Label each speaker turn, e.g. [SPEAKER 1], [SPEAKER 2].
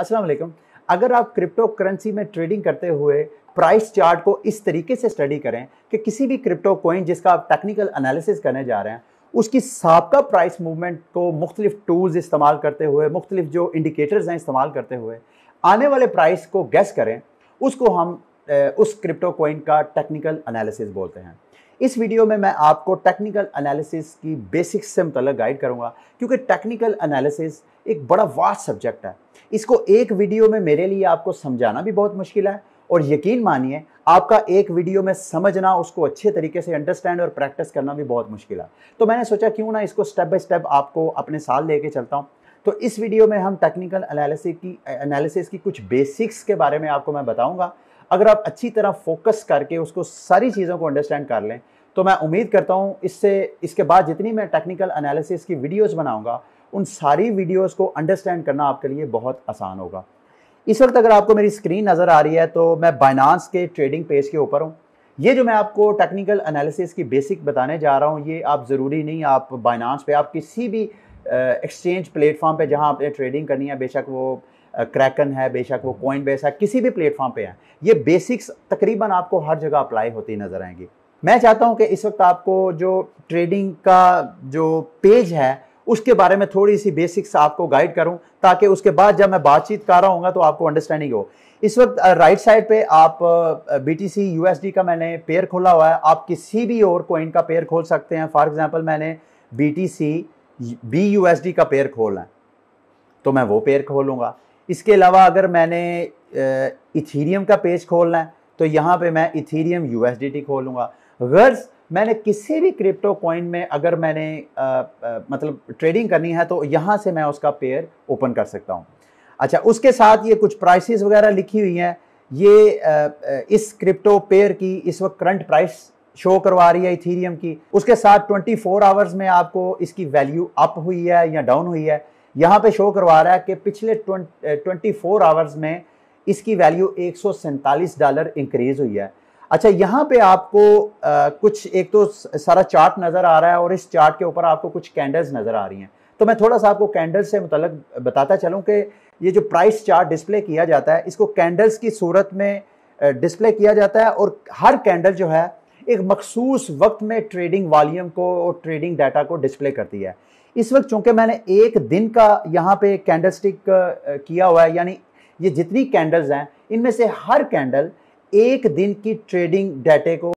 [SPEAKER 1] अस्सलाम वालेकुम अगर आप क्रिप्टो करेंसी में ट्रेडिंग करते हुए प्राइस चार्ट को इस तरीके से स्टडी करें कि किसी भी क्रिप्टो कोइन जिसका आप टेक्निकल एनालिसिस करने जा रहे हैं उसकी सबका प्राइस मूवमेंट को मुख्तलिफ टूल्स इस्तेमाल करते हुए मुख्तलिफ जो इंडिकेटर्स हैं इस्तेमाल करते हुए आने वाले प्राइस को गैस करें उसको हम उस क्रिप्टो कॉइन का टेक्निकल एनालिसिस बोलते हैं इस वीडियो में मैं आपको टेक्निकल एनालिसिस की बेसिक्स से मतलब गाइड करूंगा क्योंकि टेक्निकल एनालिसिस एक बड़ा वास्ट सब्जेक्ट है इसको एक वीडियो में मेरे लिए आपको समझाना भी बहुत मुश्किल है और यकीन मानिए आपका एक वीडियो में समझना उसको अच्छे तरीके से अंडरस्टैंड और प्रैक्टिस करना भी बहुत मुश्किल है तो मैंने सोचा क्यों ना इसको स्टेप बाय स्टेप आपको अपने साथ लेके चलता हूँ तो इस वीडियो में हम टेक्निकल एनालिसिस की एनालिसिस की कुछ बेसिक्स के बारे में आपको मैं बताऊंगा अगर आप अच्छी तरह फोकस करके उसको सारी चीज़ों को अंडरस्टैंड कर लें तो मैं उम्मीद करता हूँ इससे इसके बाद जितनी मैं टेक्निकल एनालिसिस की वीडियोज़ बनाऊँगा उन सारी वीडियोज़ को अंडरस्टैंड करना आपके लिए बहुत आसान होगा इस वक्त अगर आपको मेरी स्क्रीन नज़र आ रही है तो मैं बाइनांस के ट्रेडिंग पेज के ऊपर हूँ ये जो मैं आपको टेक्निकल एनालिसिस की बेसिक बताने जा रहा हूँ ये आप ज़रूरी नहीं आप बाइनांस पे आप किसी भी एक्सचेंज प्लेटफॉर्म पे जहां आपने ट्रेडिंग करनी है बेशक वो क्रैकन है बेशक वो कॉइन बेस है किसी भी प्लेटफॉर्म पे है ये बेसिक्स तकरीबन आपको हर जगह अप्लाई होती नज़र आएंगी मैं चाहता हूँ कि इस वक्त आपको जो ट्रेडिंग का जो पेज है उसके बारे में थोड़ी सी बेसिक्स आपको गाइड करूं ताकि उसके बाद जब मैं बातचीत कर रहा हूँ तो आपको अंडरस्टैंडिंग हो इस वक्त राइट साइड पे आप B T C U S D का मैंने पेयर खोला हुआ है आप किसी भी और कॉइन का पेयर खोल सकते हैं फॉर एग्जाम्पल मैंने B T C B D का पेयर खोलना है तो मैं वो पेयर खोलूँगा इसके अलावा अगर मैंने इथीरियम का पेज खोलना है तो यहाँ पे मैं Ethereum U S D T मैंने किसी भी क्रिप्टो कॉइन में अगर मैंने आ, आ, मतलब ट्रेडिंग करनी है तो यहाँ से मैं उसका पेयर ओपन कर सकता हूँ अच्छा उसके साथ ये कुछ प्राइसेस वगैरह लिखी हुई हैं ये आ, इस क्रिप्टो पेयर की इस वक्त करंट प्राइस शो करवा रही है इथीरियम की उसके साथ 24 आवर्स में आपको इसकी वैल्यू अप हुई है या डाउन हुई है यहाँ पे शो करवा रहा है कि पिछले ट्वेंटी फोर आवर्स में इसकी वैल्यू एक डॉलर इंक्रीज हुई है अच्छा यहाँ पे आपको आ, कुछ एक तो सारा चार्ट नज़र आ रहा है और इस चार्ट के ऊपर आपको कुछ कैंडल्स नज़र आ रही हैं तो मैं थोड़ा सा आपको कैंडल्स से मुतल बताता चलूँ कि ये जो प्राइस चार्ट डिस्प्ले किया जाता है इसको कैंडल्स की सूरत में डिस्प्ले किया जाता है और हर कैंडल जो है एक मखसूस वक्त में ट्रेडिंग वॉल्यूम को और ट्रेडिंग डाटा को डिस्प्ले करती है इस वक्त चूंकि मैंने एक दिन का यहाँ पे कैंडलस्टिक किया हुआ है यानी ये जितनी कैंडल्स हैं इनमें से हर कैंडल एक दिन की ट्रेडिंग डाटे को